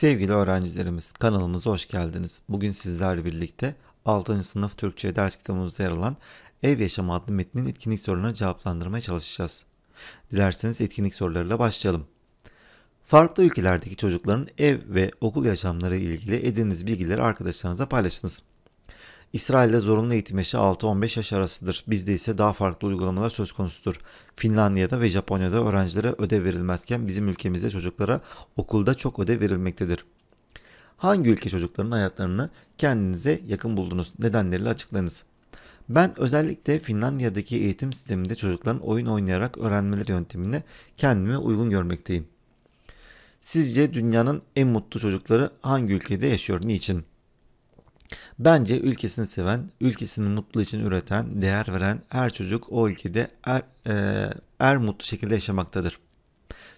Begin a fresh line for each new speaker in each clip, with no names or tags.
Sevgili öğrencilerimiz kanalımıza hoş geldiniz. Bugün sizler birlikte 6. sınıf Türkçe ders kitabımızda yer alan Ev Yaşamı adlı metnin etkinlik sorularına cevaplandırmaya çalışacağız. Dilerseniz etkinlik sorularıyla başlayalım. Farklı ülkelerdeki çocukların ev ve okul yaşamları ile ilgili edindiğiniz bilgileri arkadaşlarınıza paylaşınız. İsrail'de zorunlu eğitim yaşı 6-15 yaş arasıdır. Bizde ise daha farklı uygulamalar söz konusudur. Finlandiya'da ve Japonya'da öğrencilere ödev verilmezken bizim ülkemizde çocuklara okulda çok ödev verilmektedir. Hangi ülke çocuklarının hayatlarını kendinize yakın buldunuz? Nedenleriyle açıklayınız. Ben özellikle Finlandiya'daki eğitim sisteminde çocukların oyun oynayarak öğrenmeleri yöntemini kendime uygun görmekteyim. Sizce dünyanın en mutlu çocukları hangi ülkede yaşıyor? Niçin? Bence ülkesini seven, ülkesini mutlu için üreten, değer veren her çocuk o ülkede er, e, er mutlu şekilde yaşamaktadır.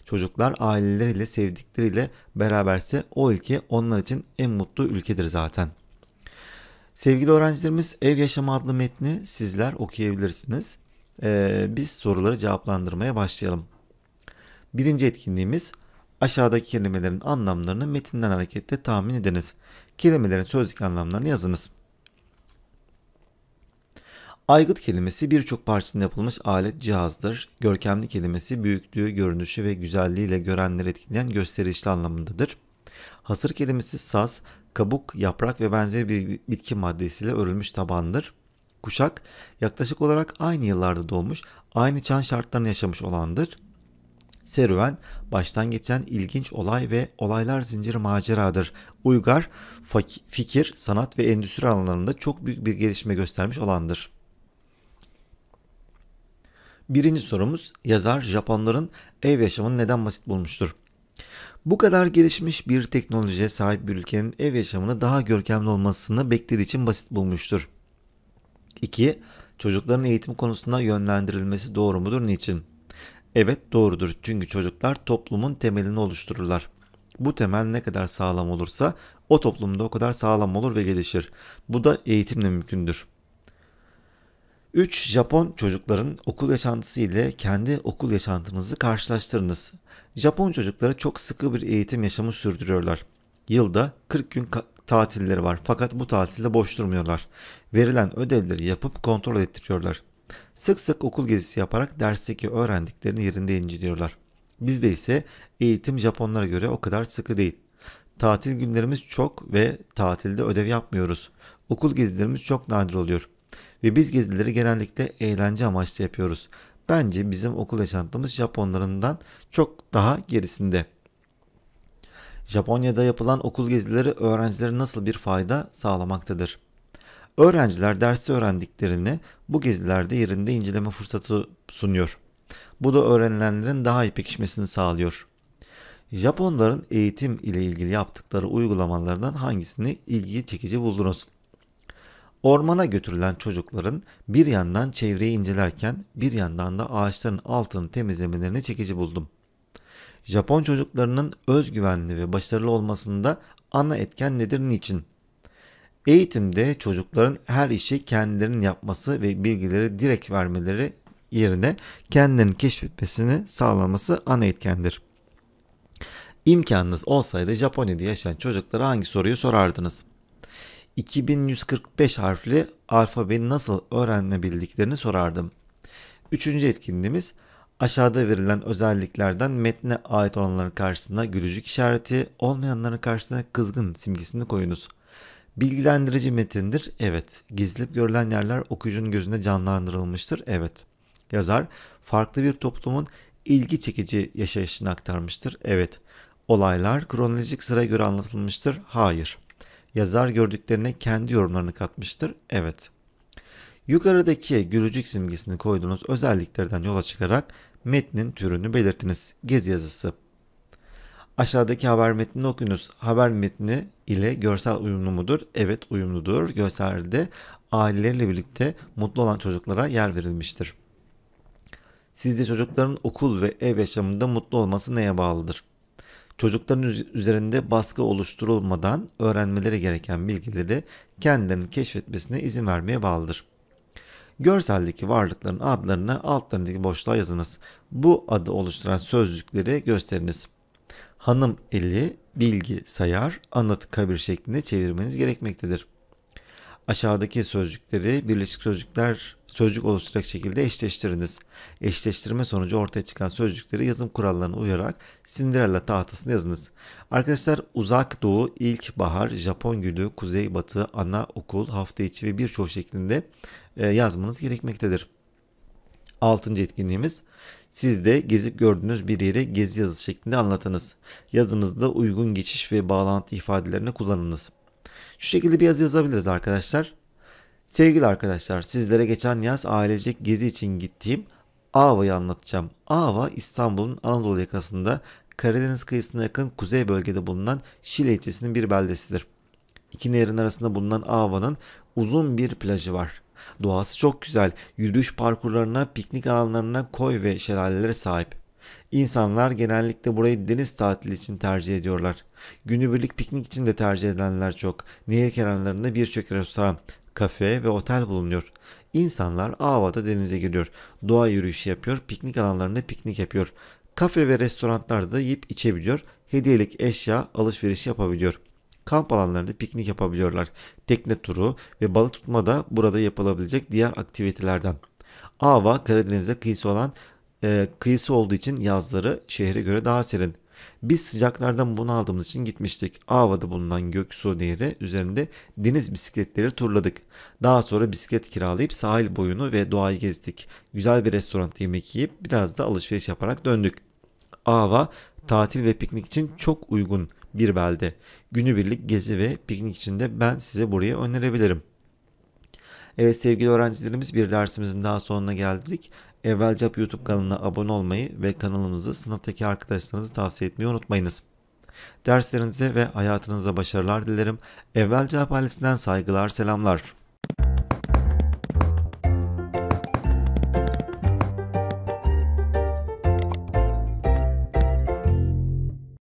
Çocuklar aileleriyle, sevdikleriyle beraberse o ülke onlar için en mutlu ülkedir zaten. Sevgili öğrencilerimiz Ev Yaşamı adlı metni sizler okuyabilirsiniz. Ee, biz soruları cevaplandırmaya başlayalım. Birinci etkinliğimiz Aşağıdaki kelimelerin anlamlarını metinden hareketle tahmin ediniz. Kelimelerin sözlük anlamlarını yazınız. Aygıt kelimesi birçok parçasından yapılmış alet cihazdır. Görkemli kelimesi büyüklüğü, görünüşü ve güzelliğiyle görenleri etkileyen gösterişli anlamındadır. Hasır kelimesi saz, kabuk, yaprak ve benzeri bir bitki maddesiyle örülmüş tabandır. Kuşak yaklaşık olarak aynı yıllarda doğmuş, aynı çan şartlarını yaşamış olandır serüven, baştan geçen ilginç olay ve olaylar zinciri maceradır. Uygar, fikir, sanat ve endüstri alanlarında çok büyük bir gelişme göstermiş olandır. Birinci sorumuz yazar Japonların ev yaşamını neden basit bulmuştur? Bu kadar gelişmiş bir teknolojiye sahip bir ülkenin ev yaşamını daha görkemli olmasını beklediği için basit bulmuştur. 2. Çocukların eğitim konusunda yönlendirilmesi doğru mudur? Niçin? Evet doğrudur çünkü çocuklar toplumun temelini oluştururlar. Bu temel ne kadar sağlam olursa o toplumda o kadar sağlam olur ve gelişir. Bu da eğitimle mümkündür. 3. Japon çocukların okul yaşantısı ile kendi okul yaşantınızı karşılaştırınız. Japon çocukları çok sıkı bir eğitim yaşamı sürdürüyorlar. Yılda 40 gün tatilleri var fakat bu tatilde boş durmuyorlar. Verilen ödevleri yapıp kontrol ettiriyorlar. Sık sık okul gezisi yaparak dersteki öğrendiklerini yerinde inceliyorlar. Bizde ise eğitim Japonlara göre o kadar sıkı değil. Tatil günlerimiz çok ve tatilde ödev yapmıyoruz. Okul gezilerimiz çok nadir oluyor. Ve biz gezileri genellikle eğlence amaçlı yapıyoruz. Bence bizim okul yaşantımız Japonlarından çok daha gerisinde. Japonya'da yapılan okul gezileri öğrencilere nasıl bir fayda sağlamaktadır? Öğrenciler dersi öğrendiklerini bu gezilerde yerinde inceleme fırsatı sunuyor. Bu da öğrenilenlerin daha iyi pekişmesini sağlıyor. Japonların eğitim ile ilgili yaptıkları uygulamalardan hangisini ilgi çekici buldunuz? Ormana götürülen çocukların bir yandan çevreyi incelerken bir yandan da ağaçların altını temizlemelerini çekici buldum. Japon çocuklarının özgüvenli ve başarılı olmasında ana etken nedir niçin? Eğitimde çocukların her işi kendilerinin yapması ve bilgileri direkt vermeleri yerine kendilerinin keşfetmesini sağlaması ana etkendir. İmkanınız olsaydı Japonya'da yaşayan çocuklara hangi soruyu sorardınız? 2145 harfli alfabeyi nasıl öğrenebildiklerini sorardım. Üçüncü etkinliğimiz aşağıda verilen özelliklerden metne ait olanların karşısına gülücük işareti, olmayanların karşısına kızgın simgesini koyunuz.'' Bilgilendirici metindir. Evet. Gizlip görülen yerler okuyucunun gözünde canlandırılmıştır. Evet. Yazar farklı bir toplumun ilgi çekici yaşayışını aktarmıştır. Evet. Olaylar kronolojik sıraya göre anlatılmıştır. Hayır. Yazar gördüklerine kendi yorumlarını katmıştır. Evet. Yukarıdaki gülücük simgesini koyduğunuz özelliklerden yola çıkarak metnin türünü belirtiniz. Gezi yazısı, Aşağıdaki haber metnini okuyunuz. Haber metni ile görsel uyumlu mudur? Evet uyumludur. Görselde aileleriyle birlikte mutlu olan çocuklara yer verilmiştir. Sizce çocukların okul ve ev yaşamında mutlu olması neye bağlıdır? Çocukların üzerinde baskı oluşturulmadan öğrenmeleri gereken bilgileri kendilerinin keşfetmesine izin vermeye bağlıdır. Görseldeki varlıkların adlarını altlarındaki boşluğa yazınız. Bu adı oluşturan sözcükleri gösteriniz hanım eli, bilgi, sayar, anlatı kabir şeklinde çevirmeniz gerekmektedir. Aşağıdaki sözcükleri birleşik sözcükler sözcük oluşturacak şekilde eşleştiriniz. Eşleştirme sonucu ortaya çıkan sözcükleri yazım kurallarına uyarak Cinderella tahtasına yazınız. Arkadaşlar uzak doğu, ilk bahar, Japon gülü, kuzey batı, ana, okul, hafta içi ve birçok şeklinde e, yazmanız gerekmektedir. Altıncı etkinliğimiz siz de gezip gördüğünüz bir yere gezi yazısı şeklinde anlatınız. Yazınızda uygun geçiş ve bağlantı ifadelerini kullanınız. Şu şekilde bir yazı yazabiliriz arkadaşlar. Sevgili arkadaşlar sizlere geçen yaz ailecek gezi için gittiğim Ava'yı anlatacağım. Ava İstanbul'un Anadolu yakasında Karadeniz kıyısına yakın kuzey bölgede bulunan Şile ilçesinin bir beldesidir. İki nehrin arasında bulunan Ava'nın uzun bir plajı var. Doğası çok güzel. Yürüyüş parkurlarına, piknik alanlarına, koy ve şelalelere sahip. İnsanlar genellikle burayı deniz tatili için tercih ediyorlar. Günübirlik piknik için de tercih edenler çok. Nehir kenarlarında birçok restoran, kafe ve otel bulunuyor. İnsanlar Ava'da denize giriyor. Doğa yürüyüşü yapıyor, piknik alanlarında piknik yapıyor. Kafe ve restoranlarda yiyip içebiliyor, hediyelik eşya alışveriş yapabiliyor.'' kamp alanlarında piknik yapabiliyorlar. Tekne turu ve balık tutma da burada yapılabilecek diğer aktivitelerden. Ava Karadeniz'de kıyısı olan e, kıyısı olduğu için yazları şehre göre daha serin. Biz sıcaklardan bunaldığımız için gitmiştik. Ava'da bulunan Göksu Nehri üzerinde deniz bisikletleri turladık. Daha sonra bisiklet kiralayıp sahil boyunu ve doğayı gezdik. Güzel bir restoranda yemek yiyip biraz da alışveriş yaparak döndük. Ava tatil ve piknik için çok uygun bir belde günübirlik gezi ve piknik için de ben size burayı önerebilirim. Evet sevgili öğrencilerimiz bir dersimizin daha sonuna geldik. Evvelcap YouTube kanalına abone olmayı ve kanalımızı sınıftaki arkadaşlarınızı tavsiye etmeyi unutmayınız. Derslerinize ve hayatınıza başarılar dilerim. Evvelcap ailesinden saygılar, selamlar.